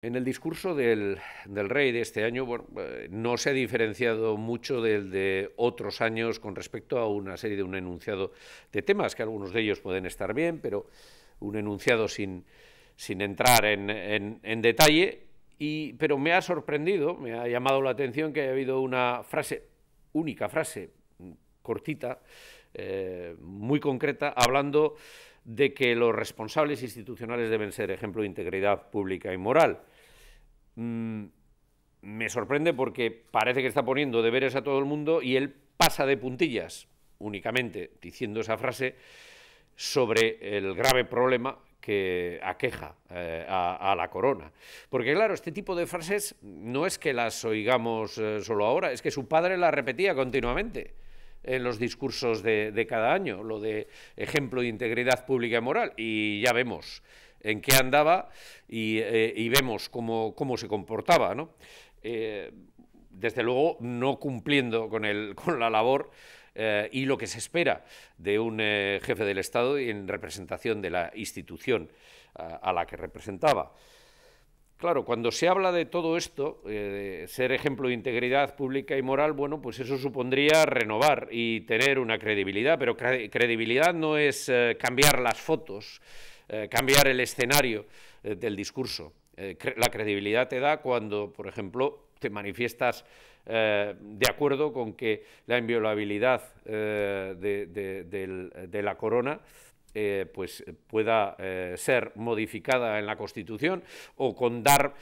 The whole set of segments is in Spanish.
En el discurso del, rey de este año eh, no se ha diferenciado mucho del de otros años con respecto a una serie de un enunciado de temas, que algunos de ellos pueden estar bien, pero un enunciado sin, entrar en, detalle. Y, pero me ha sorprendido, me ha llamado la atención que haya habido una frase, única frase, cortita, eh, muy concreta, hablando de que los responsables institucionales deben ser ejemplo de integridad pública y moral. Mm, me sorprende porque parece que está poniendo deberes a todo el mundo y él pasa de puntillas únicamente diciendo esa frase sobre el grave problema que aqueja eh, a, la corona. Porque claro, este tipo de frases no es que las oigamos eh, solo ahora, es que su padre las repetía continuamente en los discursos de, de, cada año, lo de ejemplo de integridad pública y moral. Y ya vemos en qué andaba y, eh, vemos cómo, se comportaba, ¿no? Eh, desde luego no cumpliendo con, con la labor eh, y lo que se espera de un jefe del Estado y en representación de la institución a la que representaba. Claro, cuando se habla de todo esto, de ser ejemplo de integridad pública y moral, bueno, pues eso supondría renovar y tener una credibilidad, pero credibilidad no es cambiar las fotos eh, cambiar el escenario eh, del discurso. Eh, la credibilidad te da cuando, por ejemplo, te manifiestas de acuerdo con que la inviolabilidad de, la corona eh, pues eh, pueda eh, ser modificada en la Constitución o con dar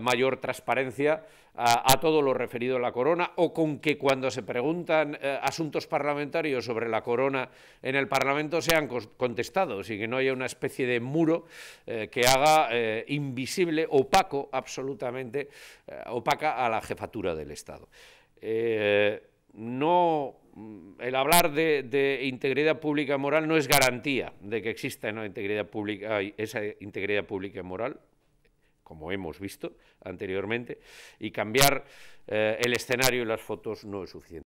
mayor transparencia a, a, todo lo referido a la corona o con que cuando se preguntan asuntos parlamentarios sobre la corona en el Parlamento sean contestados y que no haya una especie de muro que haga invisible, opaco absolutamente, opaca a la jefatura del Estado. no el hablar de, integridad pública moral no es garantía de que exista integridad pública, esa integridad pública moral, como hemos visto anteriormente, y cambiar eh, el escenario y las fotos no es suficiente.